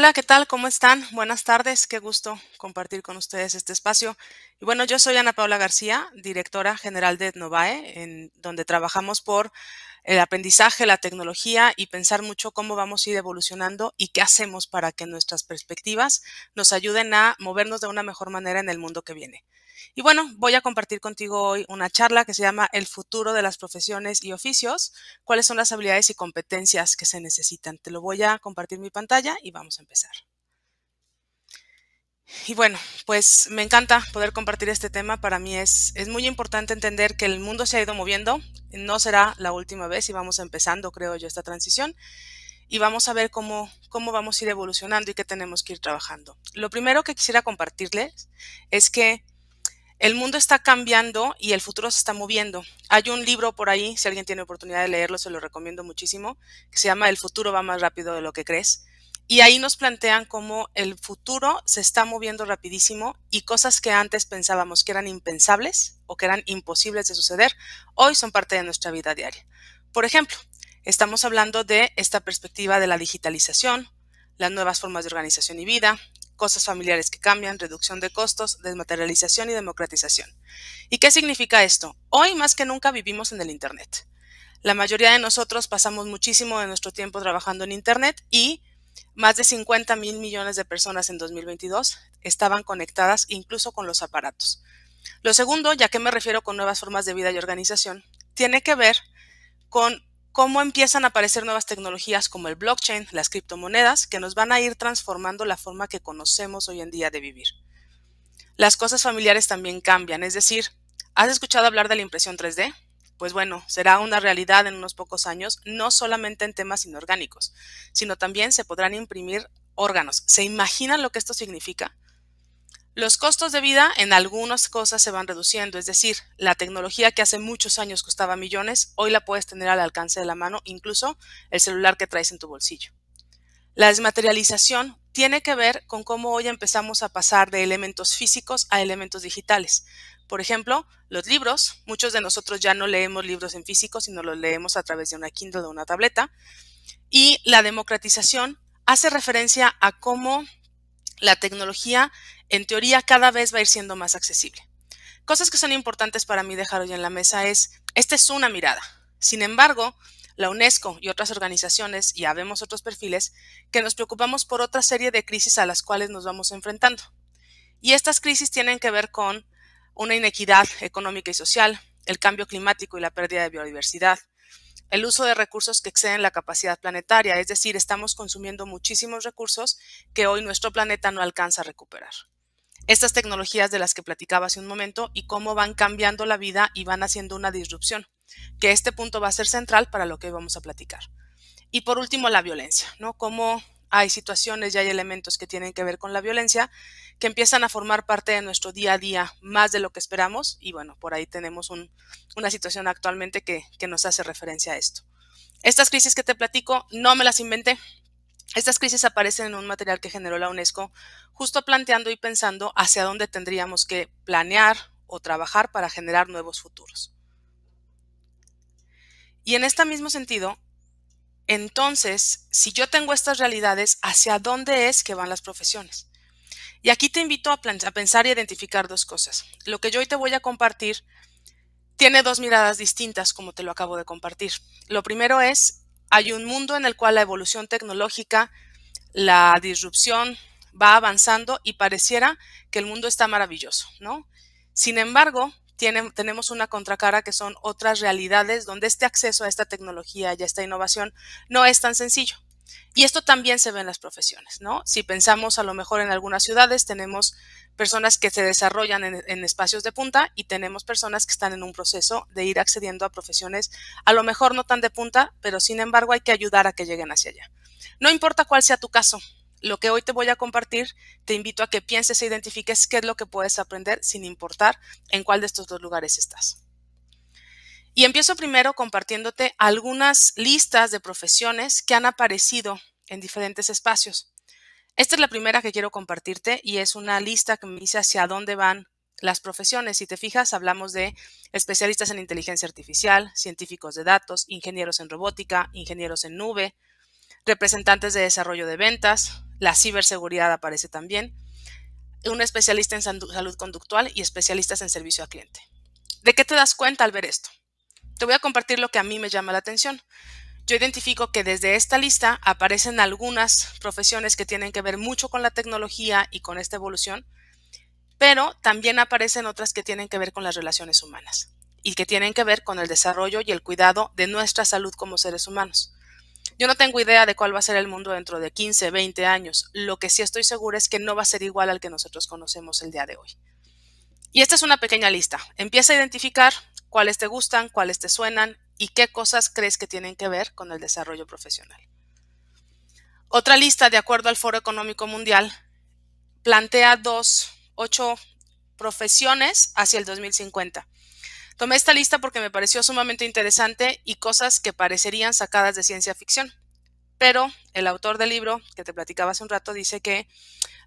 Hola, ¿qué tal? ¿Cómo están? Buenas tardes, qué gusto compartir con ustedes este espacio. Y bueno, yo soy Ana Paula García, directora general de Etnovae, en donde trabajamos por el aprendizaje, la tecnología y pensar mucho cómo vamos a ir evolucionando y qué hacemos para que nuestras perspectivas nos ayuden a movernos de una mejor manera en el mundo que viene. Y bueno, voy a compartir contigo hoy una charla que se llama El futuro de las profesiones y oficios, cuáles son las habilidades y competencias que se necesitan. Te lo voy a compartir mi pantalla y vamos a empezar. Y bueno, pues me encanta poder compartir este tema. Para mí es, es muy importante entender que el mundo se ha ido moviendo. No será la última vez y vamos empezando, creo yo, esta transición. Y vamos a ver cómo, cómo vamos a ir evolucionando y qué tenemos que ir trabajando. Lo primero que quisiera compartirles es que el mundo está cambiando y el futuro se está moviendo. Hay un libro por ahí, si alguien tiene oportunidad de leerlo, se lo recomiendo muchísimo, que se llama El futuro va más rápido de lo que crees. Y ahí nos plantean cómo el futuro se está moviendo rapidísimo y cosas que antes pensábamos que eran impensables o que eran imposibles de suceder, hoy son parte de nuestra vida diaria. Por ejemplo, estamos hablando de esta perspectiva de la digitalización, las nuevas formas de organización y vida, cosas familiares que cambian, reducción de costos, desmaterialización y democratización. ¿Y qué significa esto? Hoy más que nunca vivimos en el Internet. La mayoría de nosotros pasamos muchísimo de nuestro tiempo trabajando en Internet y más de 50 mil millones de personas en 2022 estaban conectadas incluso con los aparatos. Lo segundo, ya que me refiero con nuevas formas de vida y organización, tiene que ver con cómo empiezan a aparecer nuevas tecnologías como el blockchain, las criptomonedas, que nos van a ir transformando la forma que conocemos hoy en día de vivir. Las cosas familiares también cambian, es decir, ¿has escuchado hablar de la impresión 3D? pues bueno, será una realidad en unos pocos años, no solamente en temas inorgánicos, sino también se podrán imprimir órganos. ¿Se imaginan lo que esto significa? Los costos de vida en algunas cosas se van reduciendo, es decir, la tecnología que hace muchos años costaba millones, hoy la puedes tener al alcance de la mano, incluso el celular que traes en tu bolsillo. La desmaterialización tiene que ver con cómo hoy empezamos a pasar de elementos físicos a elementos digitales, por ejemplo, los libros, muchos de nosotros ya no leemos libros en físico, sino los leemos a través de una Kindle o una tableta. Y la democratización hace referencia a cómo la tecnología, en teoría, cada vez va a ir siendo más accesible. Cosas que son importantes para mí dejar hoy en la mesa es, esta es una mirada. Sin embargo, la UNESCO y otras organizaciones, y habemos otros perfiles, que nos preocupamos por otra serie de crisis a las cuales nos vamos enfrentando. Y estas crisis tienen que ver con una inequidad económica y social, el cambio climático y la pérdida de biodiversidad, el uso de recursos que exceden la capacidad planetaria, es decir, estamos consumiendo muchísimos recursos que hoy nuestro planeta no alcanza a recuperar. Estas tecnologías de las que platicaba hace un momento y cómo van cambiando la vida y van haciendo una disrupción, que este punto va a ser central para lo que hoy vamos a platicar. Y por último, la violencia, ¿no? Como hay situaciones y hay elementos que tienen que ver con la violencia que empiezan a formar parte de nuestro día a día más de lo que esperamos y bueno, por ahí tenemos una situación actualmente que nos hace referencia a esto. Estas crisis que te platico no me las inventé. Estas crisis aparecen en un material que generó la UNESCO justo planteando y pensando hacia dónde tendríamos que planear o trabajar para generar nuevos futuros. Y en este mismo sentido, entonces, si yo tengo estas realidades, ¿hacia dónde es que van las profesiones? Y aquí te invito a, pensar y identificar dos cosas. Lo que yo hoy te voy a compartir tiene dos miradas distintas, como te lo acabo de compartir. Lo primero es, hay un mundo en el cual la evolución tecnológica, la disrupción va avanzando y pareciera que el mundo está maravilloso, ¿no? Sin embargo, tenemos una contracara que son otras realidades donde este acceso a esta tecnología y a esta innovación no es tan sencillo. Y esto también se ve en las profesiones, ¿no? Si pensamos a lo mejor en algunas ciudades, tenemos personas que se desarrollan en, espacios de punta y tenemos personas que están en un proceso de ir accediendo a profesiones, a lo mejor no tan de punta, pero sin embargo hay que ayudar a que lleguen hacia allá. No importa cuál sea tu caso, lo que hoy te voy a compartir, te invito a que pienses e identifiques qué es lo que puedes aprender sin importar en cuál de estos dos lugares estás. Y empiezo primero compartiéndote algunas listas de profesiones que han aparecido en diferentes espacios. Esta es la primera que quiero compartirte y es una lista que me dice hacia dónde van las profesiones. Si te fijas, hablamos de especialistas en inteligencia artificial, científicos de datos, ingenieros en robótica, ingenieros en nube, representantes de desarrollo de ventas, la ciberseguridad aparece también. Un especialista en salud conductual y especialistas en servicio a cliente. ¿De qué te das cuenta al ver esto? Te voy a compartir lo que a mí me llama la atención. Yo identifico que desde esta lista aparecen algunas profesiones que tienen que ver mucho con la tecnología y con esta evolución, pero también aparecen otras que tienen que ver con las relaciones humanas y que tienen que ver con el desarrollo y el cuidado de nuestra salud como seres humanos. Yo no tengo idea de cuál va a ser el mundo dentro de 15, 20 años. Lo que sí estoy segura es que no va a ser igual al que nosotros conocemos el día de hoy. Y esta es una pequeña lista. Empieza a identificar cuáles te gustan, cuáles te suenan y qué cosas crees que tienen que ver con el desarrollo profesional. Otra lista, de acuerdo al Foro Económico Mundial, plantea dos, ocho profesiones hacia el 2050. Tomé esta lista porque me pareció sumamente interesante y cosas que parecerían sacadas de ciencia ficción. Pero el autor del libro que te platicaba hace un rato dice que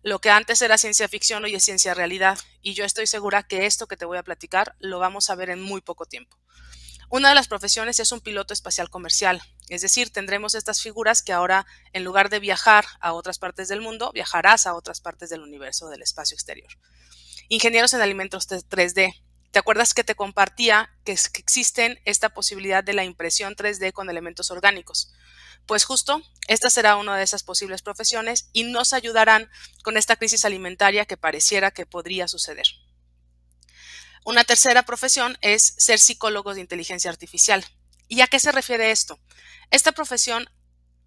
lo que antes era ciencia ficción hoy es ciencia realidad y yo estoy segura que esto que te voy a platicar lo vamos a ver en muy poco tiempo. Una de las profesiones es un piloto espacial comercial, es decir, tendremos estas figuras que ahora, en lugar de viajar a otras partes del mundo, viajarás a otras partes del universo, del espacio exterior. Ingenieros en alimentos 3D, ¿Te acuerdas que te compartía que, existen esta posibilidad de la impresión 3D con elementos orgánicos? Pues justo, esta será una de esas posibles profesiones y nos ayudarán con esta crisis alimentaria que pareciera que podría suceder. Una tercera profesión es ser psicólogos de inteligencia artificial. ¿Y a qué se refiere esto? Esta profesión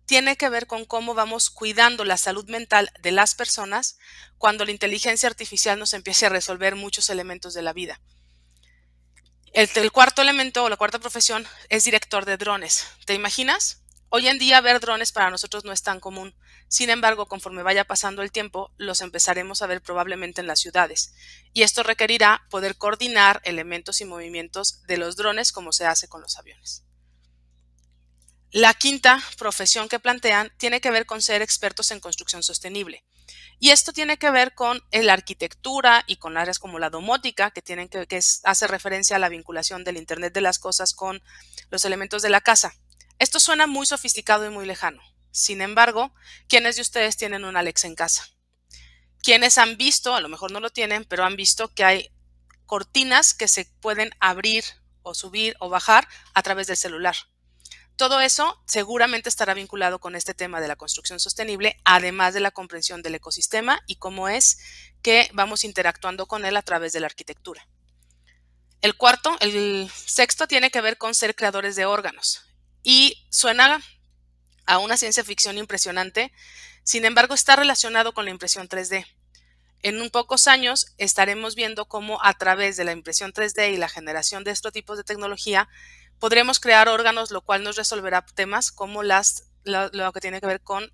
tiene que ver con cómo vamos cuidando la salud mental de las personas cuando la inteligencia artificial nos empiece a resolver muchos elementos de la vida. El, cuarto elemento o la cuarta profesión es director de drones. ¿Te imaginas? Hoy en día ver drones para nosotros no es tan común. Sin embargo, conforme vaya pasando el tiempo, los empezaremos a ver probablemente en las ciudades. Y esto requerirá poder coordinar elementos y movimientos de los drones como se hace con los aviones. La quinta profesión que plantean tiene que ver con ser expertos en construcción sostenible. Y esto tiene que ver con eh, la arquitectura y con áreas como la domótica, que, tienen que, hace referencia a la vinculación del Internet de las Cosas con los elementos de la casa. Esto suena muy sofisticado y muy lejano. Sin embargo, ¿quiénes de ustedes tienen un Alexa en casa? ¿Quiénes han visto, a lo mejor no lo tienen, pero han visto que hay cortinas que se pueden abrir o subir o bajar a través del celular? Todo eso seguramente estará vinculado con este tema de la construcción sostenible, además de la comprensión del ecosistema y cómo es que vamos interactuando con él a través de la arquitectura. El cuarto, el sexto tiene que ver con ser creadores de órganos y suena a una ciencia ficción impresionante, sin embargo está relacionado con la impresión 3D. En un pocos años estaremos viendo cómo a través de la impresión 3D y la generación de estos tipos de tecnología Podremos crear órganos, lo cual nos resolverá temas como las, lo que tiene que ver con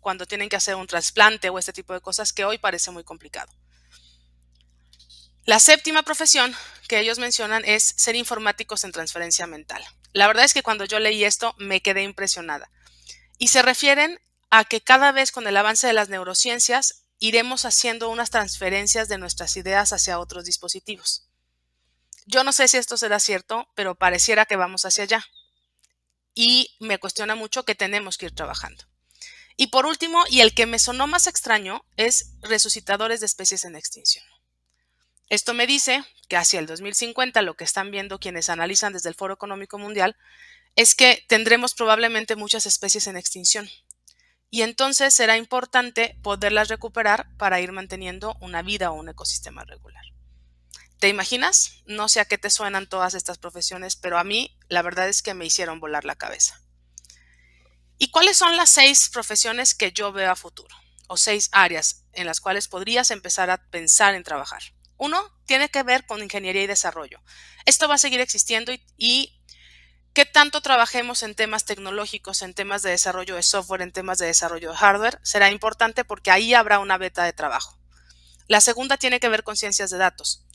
cuando tienen que hacer un trasplante o este tipo de cosas que hoy parece muy complicado. La séptima profesión que ellos mencionan es ser informáticos en transferencia mental. La verdad es que cuando yo leí esto me quedé impresionada. Y se refieren a que cada vez con el avance de las neurociencias iremos haciendo unas transferencias de nuestras ideas hacia otros dispositivos. Yo no sé si esto será cierto, pero pareciera que vamos hacia allá. Y me cuestiona mucho que tenemos que ir trabajando. Y por último, y el que me sonó más extraño, es resucitadores de especies en extinción. Esto me dice que hacia el 2050 lo que están viendo quienes analizan desde el Foro Económico Mundial es que tendremos probablemente muchas especies en extinción. Y entonces será importante poderlas recuperar para ir manteniendo una vida o un ecosistema regular. ¿Te imaginas? No sé a qué te suenan todas estas profesiones, pero a mí la verdad es que me hicieron volar la cabeza. ¿Y cuáles son las seis profesiones que yo veo a futuro? O seis áreas en las cuales podrías empezar a pensar en trabajar. Uno tiene que ver con ingeniería y desarrollo. Esto va a seguir existiendo y, qué tanto trabajemos en temas tecnológicos, en temas de desarrollo de software, en temas de desarrollo de hardware, será importante porque ahí habrá una beta de trabajo. La segunda tiene que ver con ciencias de datos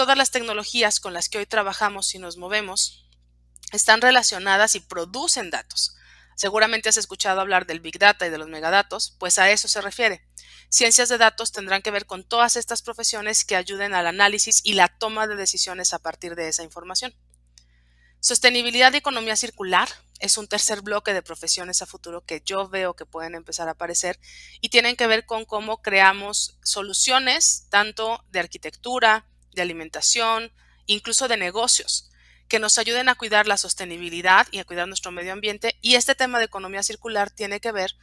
todas las tecnologías con las que hoy trabajamos y nos movemos están relacionadas y producen datos. Seguramente has escuchado hablar del Big Data y de los megadatos, pues a eso se refiere. Ciencias de datos tendrán que ver con todas estas profesiones que ayuden al análisis y la toma de decisiones a partir de esa información. Sostenibilidad y economía circular es un tercer bloque de profesiones a futuro que yo veo que pueden empezar a aparecer y tienen que ver con cómo creamos soluciones tanto de arquitectura, de alimentación, incluso de negocios, que nos ayuden a cuidar la sostenibilidad y a cuidar nuestro medio ambiente. Y este tema de economía circular tiene que ver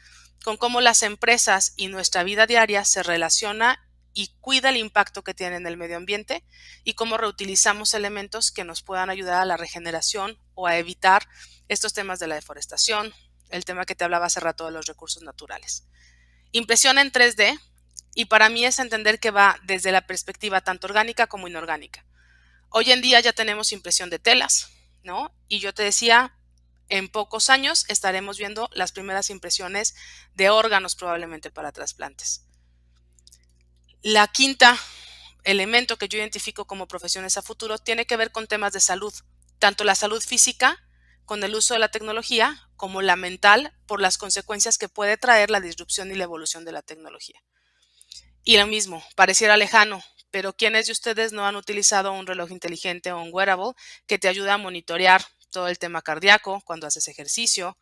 con cómo las empresas y nuestra vida diaria se relaciona y cuida el impacto que tiene en el medio ambiente y cómo reutilizamos elementos que nos puedan ayudar a la regeneración o a evitar estos temas de la deforestación, el tema que te hablaba hace rato de los recursos naturales. Impresión en 3D, y para mí es entender que va desde la perspectiva tanto orgánica como inorgánica. Hoy en día ya tenemos impresión de telas, ¿no? Y yo te decía, en pocos años estaremos viendo las primeras impresiones de órganos probablemente para trasplantes. La quinta elemento que yo identifico como profesiones a futuro tiene que ver con temas de salud, tanto la salud física con el uso de la tecnología como la mental por las consecuencias que puede traer la disrupción y la evolución de la tecnología. Y lo mismo, pareciera lejano, pero ¿quiénes de ustedes no han utilizado un reloj inteligente o un wearable que te ayuda a monitorear todo el tema cardíaco cuando haces ejercicio?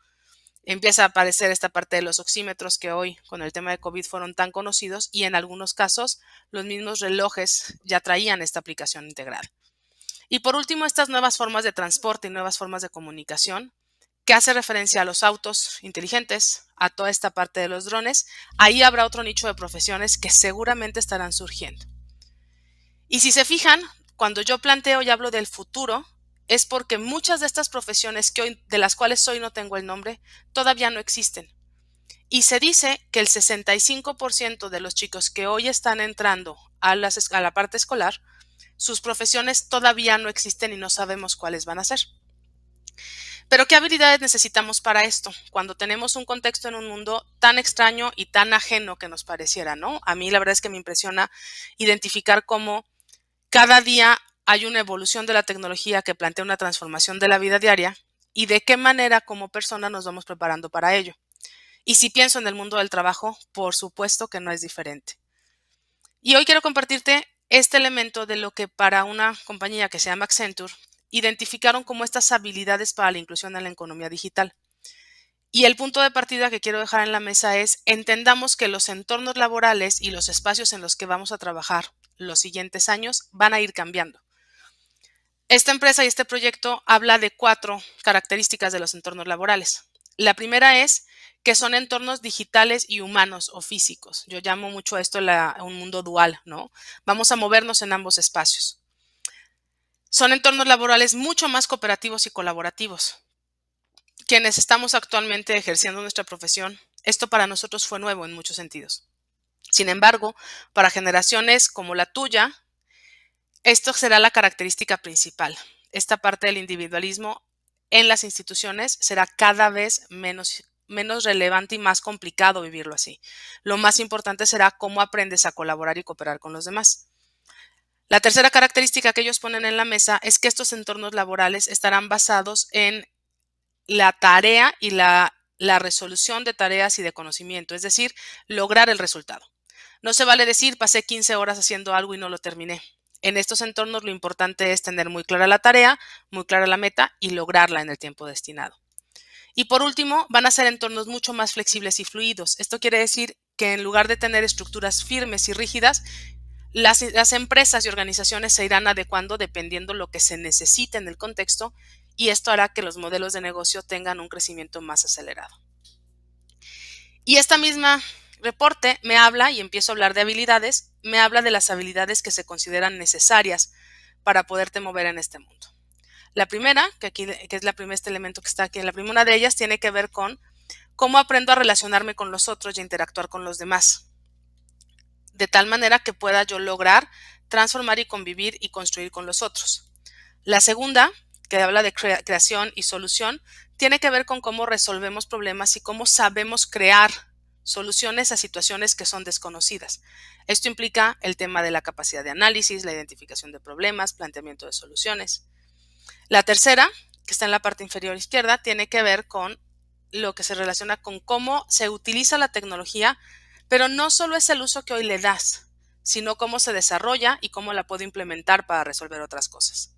Empieza a aparecer esta parte de los oxímetros que hoy con el tema de COVID fueron tan conocidos y en algunos casos los mismos relojes ya traían esta aplicación integral. Y por último, estas nuevas formas de transporte y nuevas formas de comunicación que hace referencia a los autos inteligentes, a toda esta parte de los drones, ahí habrá otro nicho de profesiones que seguramente estarán surgiendo. Y si se fijan, cuando yo planteo y hablo del futuro, es porque muchas de estas profesiones que de las cuales hoy no tengo el nombre todavía no existen. Y se dice que el 65% de los chicos que hoy están entrando a la parte escolar, sus profesiones todavía no existen y no sabemos cuáles van a ser. Pero ¿qué habilidades necesitamos para esto? Cuando tenemos un contexto en un mundo tan extraño y tan ajeno que nos pareciera, ¿no? A mí la verdad es que me impresiona identificar cómo cada día hay una evolución de la tecnología que plantea una transformación de la vida diaria y de qué manera como persona nos vamos preparando para ello. Y si pienso en el mundo del trabajo, por supuesto que no es diferente. Y hoy quiero compartirte este elemento de lo que para una compañía que se llama Accenture identificaron como estas habilidades para la inclusión en la economía digital. Y el punto de partida que quiero dejar en la mesa es entendamos que los entornos laborales y los espacios en los que vamos a trabajar los siguientes años van a ir cambiando. Esta empresa y este proyecto habla de cuatro características de los entornos laborales. La primera es que son entornos digitales y humanos o físicos. Yo llamo mucho a esto un mundo dual, ¿no? Vamos a movernos en ambos espacios. Son entornos laborales mucho más cooperativos y colaborativos. Quienes estamos actualmente ejerciendo nuestra profesión, esto para nosotros fue nuevo en muchos sentidos. Sin embargo, para generaciones como la tuya, esto será la característica principal. Esta parte del individualismo en las instituciones será cada vez menos, menos relevante y más complicado vivirlo así. Lo más importante será cómo aprendes a colaborar y cooperar con los demás. La tercera característica que ellos ponen en la mesa es que estos entornos laborales estarán basados en la tarea y la, resolución de tareas y de conocimiento, es decir, lograr el resultado. No se vale decir pasé 15 horas haciendo algo y no lo terminé. En estos entornos lo importante es tener muy clara la tarea, muy clara la meta y lograrla en el tiempo destinado. Y por último, van a ser entornos mucho más flexibles y fluidos. Esto quiere decir que en lugar de tener estructuras firmes y rígidas, las, empresas y organizaciones se irán adecuando dependiendo lo que se necesite en el contexto y esto hará que los modelos de negocio tengan un crecimiento más acelerado. Y esta misma reporte me habla, y empiezo a hablar de habilidades, me habla de las habilidades que se consideran necesarias para poderte mover en este mundo. La primera, que aquí que es la primera, este elemento que está aquí, la primera de ellas tiene que ver con cómo aprendo a relacionarme con los otros y a interactuar con los demás de tal manera que pueda yo lograr transformar y convivir y construir con los otros. La segunda, que habla de creación y solución, tiene que ver con cómo resolvemos problemas y cómo sabemos crear soluciones a situaciones que son desconocidas. Esto implica el tema de la capacidad de análisis, la identificación de problemas, planteamiento de soluciones. La tercera, que está en la parte inferior izquierda, tiene que ver con lo que se relaciona con cómo se utiliza la tecnología pero no solo es el uso que hoy le das, sino cómo se desarrolla y cómo la puedo implementar para resolver otras cosas.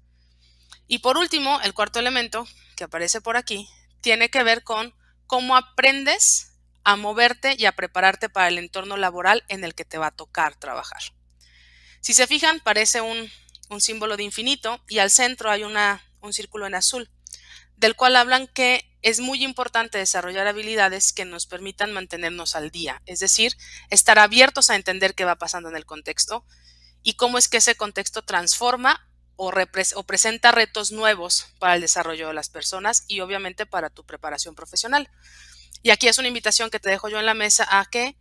Y por último, el cuarto elemento que aparece por aquí tiene que ver con cómo aprendes a moverte y a prepararte para el entorno laboral en el que te va a tocar trabajar. Si se fijan, parece un, símbolo de infinito y al centro hay un círculo en azul del cual hablan que es muy importante desarrollar habilidades que nos permitan mantenernos al día, es decir, estar abiertos a entender qué va pasando en el contexto y cómo es que ese contexto transforma o, presenta retos nuevos para el desarrollo de las personas y obviamente para tu preparación profesional. Y aquí es una invitación que te dejo yo en la mesa a que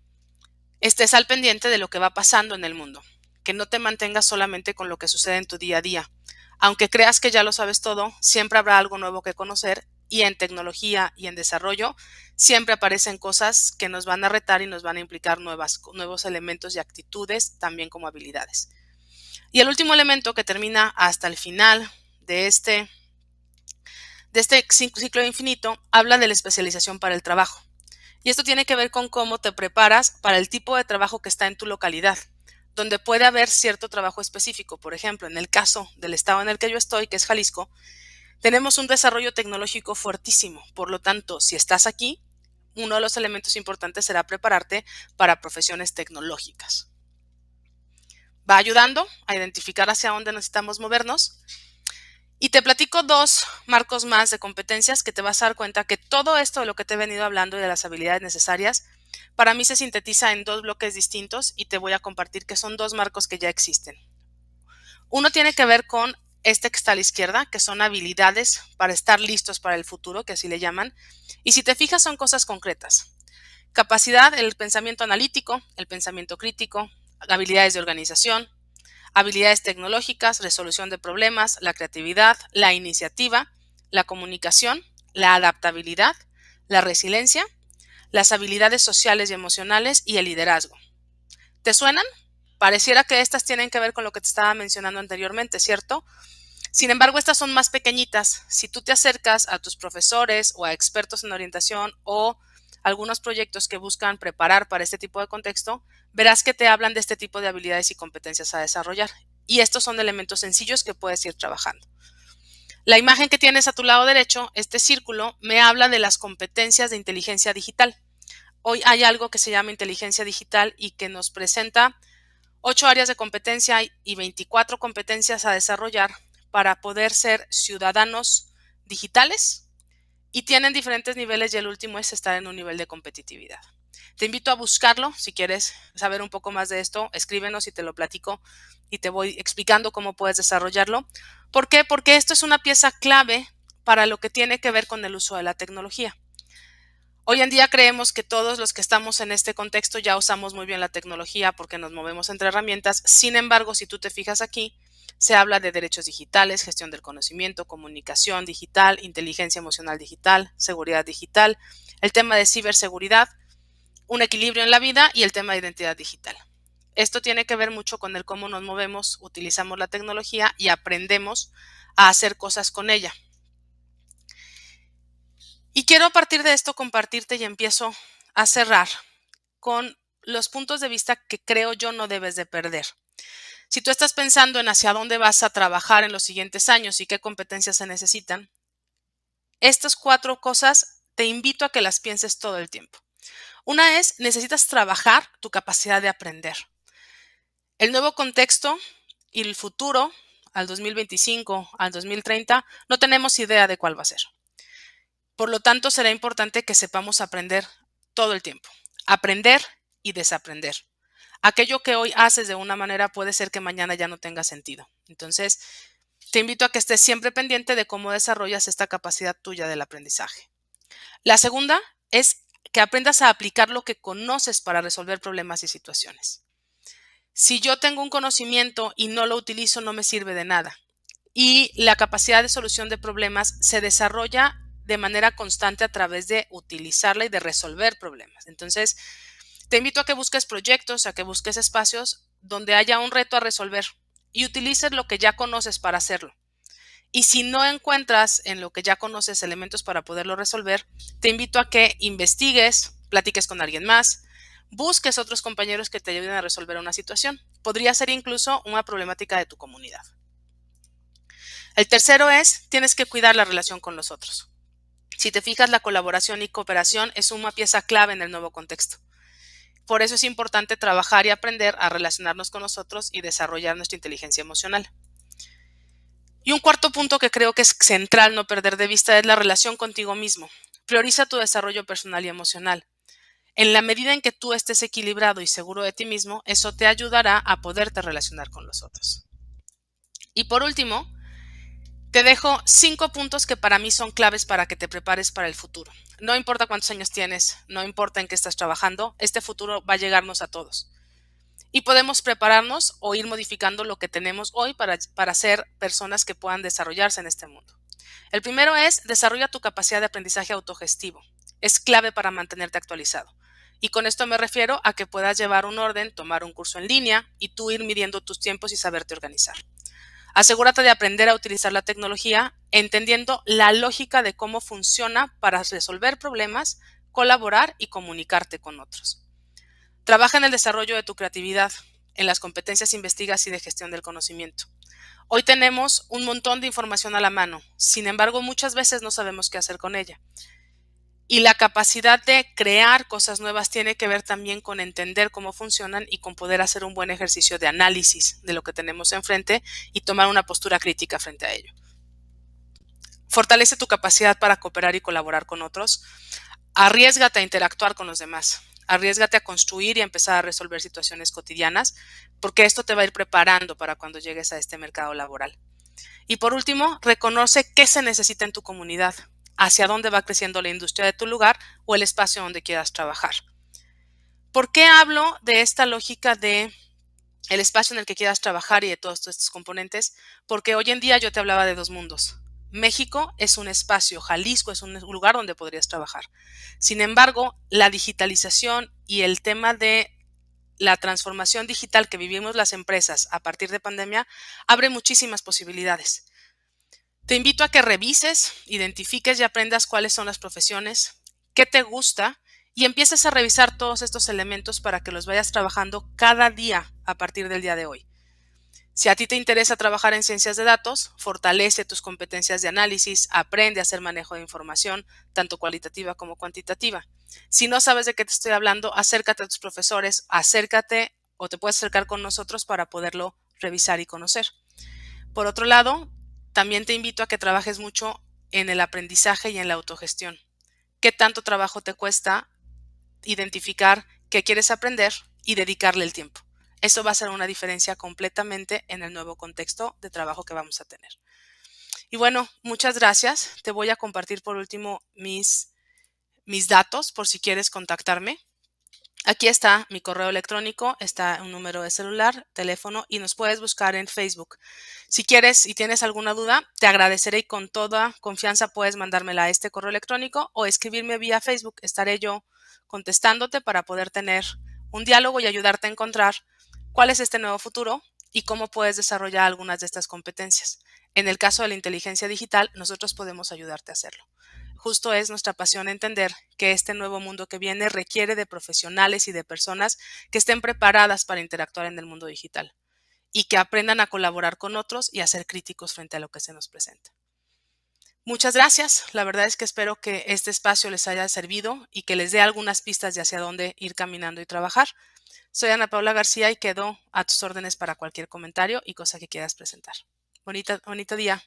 estés al pendiente de lo que va pasando en el mundo, que no te mantengas solamente con lo que sucede en tu día a día, aunque creas que ya lo sabes todo, siempre habrá algo nuevo que conocer y en tecnología y en desarrollo siempre aparecen cosas que nos van a retar y nos van a implicar nuevos elementos y actitudes, también como habilidades. Y el último elemento que termina hasta el final de este, de este ciclo infinito habla de la especialización para el trabajo. Y esto tiene que ver con cómo te preparas para el tipo de trabajo que está en tu localidad donde puede haber cierto trabajo específico. Por ejemplo, en el caso del estado en el que yo estoy, que es Jalisco, tenemos un desarrollo tecnológico fuertísimo. Por lo tanto, si estás aquí, uno de los elementos importantes será prepararte para profesiones tecnológicas. Va ayudando a identificar hacia dónde necesitamos movernos. Y te platico dos marcos más de competencias que te vas a dar cuenta que todo esto de lo que te he venido hablando y de las habilidades necesarias para mí se sintetiza en dos bloques distintos y te voy a compartir que son dos marcos que ya existen. Uno tiene que ver con este que está a la izquierda, que son habilidades para estar listos para el futuro, que así le llaman. Y si te fijas, son cosas concretas. Capacidad, el pensamiento analítico, el pensamiento crítico, habilidades de organización, habilidades tecnológicas, resolución de problemas, la creatividad, la iniciativa, la comunicación, la adaptabilidad, la resiliencia las habilidades sociales y emocionales y el liderazgo. ¿Te suenan? Pareciera que estas tienen que ver con lo que te estaba mencionando anteriormente, ¿cierto? Sin embargo, estas son más pequeñitas. Si tú te acercas a tus profesores o a expertos en orientación o algunos proyectos que buscan preparar para este tipo de contexto, verás que te hablan de este tipo de habilidades y competencias a desarrollar. Y estos son elementos sencillos que puedes ir trabajando. La imagen que tienes a tu lado derecho, este círculo, me habla de las competencias de inteligencia digital. Hoy hay algo que se llama inteligencia digital y que nos presenta ocho áreas de competencia y 24 competencias a desarrollar para poder ser ciudadanos digitales y tienen diferentes niveles y el último es estar en un nivel de competitividad. Te invito a buscarlo si quieres saber un poco más de esto, escríbenos y te lo platico y te voy explicando cómo puedes desarrollarlo. ¿Por qué? Porque esto es una pieza clave para lo que tiene que ver con el uso de la tecnología. Hoy en día creemos que todos los que estamos en este contexto ya usamos muy bien la tecnología porque nos movemos entre herramientas. Sin embargo, si tú te fijas aquí, se habla de derechos digitales, gestión del conocimiento, comunicación digital, inteligencia emocional digital, seguridad digital, el tema de ciberseguridad, un equilibrio en la vida y el tema de identidad digital. Esto tiene que ver mucho con el cómo nos movemos, utilizamos la tecnología y aprendemos a hacer cosas con ella. Y quiero a partir de esto compartirte y empiezo a cerrar con los puntos de vista que creo yo no debes de perder. Si tú estás pensando en hacia dónde vas a trabajar en los siguientes años y qué competencias se necesitan, estas cuatro cosas te invito a que las pienses todo el tiempo. Una es, necesitas trabajar tu capacidad de aprender. El nuevo contexto y el futuro al 2025, al 2030, no tenemos idea de cuál va a ser. Por lo tanto, será importante que sepamos aprender todo el tiempo. Aprender y desaprender. Aquello que hoy haces de una manera puede ser que mañana ya no tenga sentido. Entonces, te invito a que estés siempre pendiente de cómo desarrollas esta capacidad tuya del aprendizaje. La segunda es que aprendas a aplicar lo que conoces para resolver problemas y situaciones. Si yo tengo un conocimiento y no lo utilizo, no me sirve de nada. Y la capacidad de solución de problemas se desarrolla de manera constante a través de utilizarla y de resolver problemas. Entonces, te invito a que busques proyectos, a que busques espacios donde haya un reto a resolver y utilices lo que ya conoces para hacerlo. Y si no encuentras en lo que ya conoces elementos para poderlo resolver, te invito a que investigues, platiques con alguien más, busques otros compañeros que te ayuden a resolver una situación. Podría ser incluso una problemática de tu comunidad. El tercero es, tienes que cuidar la relación con los otros. Si te fijas, la colaboración y cooperación es una pieza clave en el nuevo contexto. Por eso es importante trabajar y aprender a relacionarnos con nosotros y desarrollar nuestra inteligencia emocional. Y un cuarto punto que creo que es central no perder de vista es la relación contigo mismo. Prioriza tu desarrollo personal y emocional. En la medida en que tú estés equilibrado y seguro de ti mismo, eso te ayudará a poderte relacionar con los otros. Y por último, te dejo cinco puntos que para mí son claves para que te prepares para el futuro. No importa cuántos años tienes, no importa en qué estás trabajando, este futuro va a llegarnos a todos. Y podemos prepararnos o ir modificando lo que tenemos hoy para, para ser personas que puedan desarrollarse en este mundo. El primero es, desarrolla tu capacidad de aprendizaje autogestivo. Es clave para mantenerte actualizado. Y con esto me refiero a que puedas llevar un orden, tomar un curso en línea y tú ir midiendo tus tiempos y saberte organizar. Asegúrate de aprender a utilizar la tecnología entendiendo la lógica de cómo funciona para resolver problemas, colaborar y comunicarte con otros. Trabaja en el desarrollo de tu creatividad, en las competencias investigas y de gestión del conocimiento. Hoy tenemos un montón de información a la mano, sin embargo muchas veces no sabemos qué hacer con ella. Y la capacidad de crear cosas nuevas tiene que ver también con entender cómo funcionan y con poder hacer un buen ejercicio de análisis de lo que tenemos enfrente y tomar una postura crítica frente a ello. Fortalece tu capacidad para cooperar y colaborar con otros. Arriesgate a interactuar con los demás. Arriesgate a construir y empezar a resolver situaciones cotidianas, porque esto te va a ir preparando para cuando llegues a este mercado laboral. Y por último, reconoce qué se necesita en tu comunidad hacia dónde va creciendo la industria de tu lugar o el espacio donde quieras trabajar. ¿Por qué hablo de esta lógica de el espacio en el que quieras trabajar y de todos estos componentes? Porque hoy en día yo te hablaba de dos mundos. México es un espacio, Jalisco es un lugar donde podrías trabajar. Sin embargo, la digitalización y el tema de la transformación digital que vivimos las empresas a partir de pandemia abre muchísimas posibilidades. Te invito a que revises, identifiques y aprendas cuáles son las profesiones, qué te gusta y empieces a revisar todos estos elementos para que los vayas trabajando cada día a partir del día de hoy. Si a ti te interesa trabajar en ciencias de datos, fortalece tus competencias de análisis, aprende a hacer manejo de información, tanto cualitativa como cuantitativa. Si no sabes de qué te estoy hablando, acércate a tus profesores, acércate o te puedes acercar con nosotros para poderlo revisar y conocer. Por otro lado, también te invito a que trabajes mucho en el aprendizaje y en la autogestión. ¿Qué tanto trabajo te cuesta identificar qué quieres aprender y dedicarle el tiempo? Eso va a ser una diferencia completamente en el nuevo contexto de trabajo que vamos a tener. Y bueno, muchas gracias. Te voy a compartir por último mis, mis datos por si quieres contactarme. Aquí está mi correo electrónico, está un número de celular, teléfono y nos puedes buscar en Facebook. Si quieres y tienes alguna duda, te agradeceré y con toda confianza puedes mandármela a este correo electrónico o escribirme vía Facebook. Estaré yo contestándote para poder tener un diálogo y ayudarte a encontrar cuál es este nuevo futuro y cómo puedes desarrollar algunas de estas competencias. En el caso de la inteligencia digital, nosotros podemos ayudarte a hacerlo. Justo es nuestra pasión entender que este nuevo mundo que viene requiere de profesionales y de personas que estén preparadas para interactuar en el mundo digital y que aprendan a colaborar con otros y a ser críticos frente a lo que se nos presenta. Muchas gracias. La verdad es que espero que este espacio les haya servido y que les dé algunas pistas de hacia dónde ir caminando y trabajar. Soy Ana Paula García y quedo a tus órdenes para cualquier comentario y cosa que quieras presentar. Bonita, bonito día.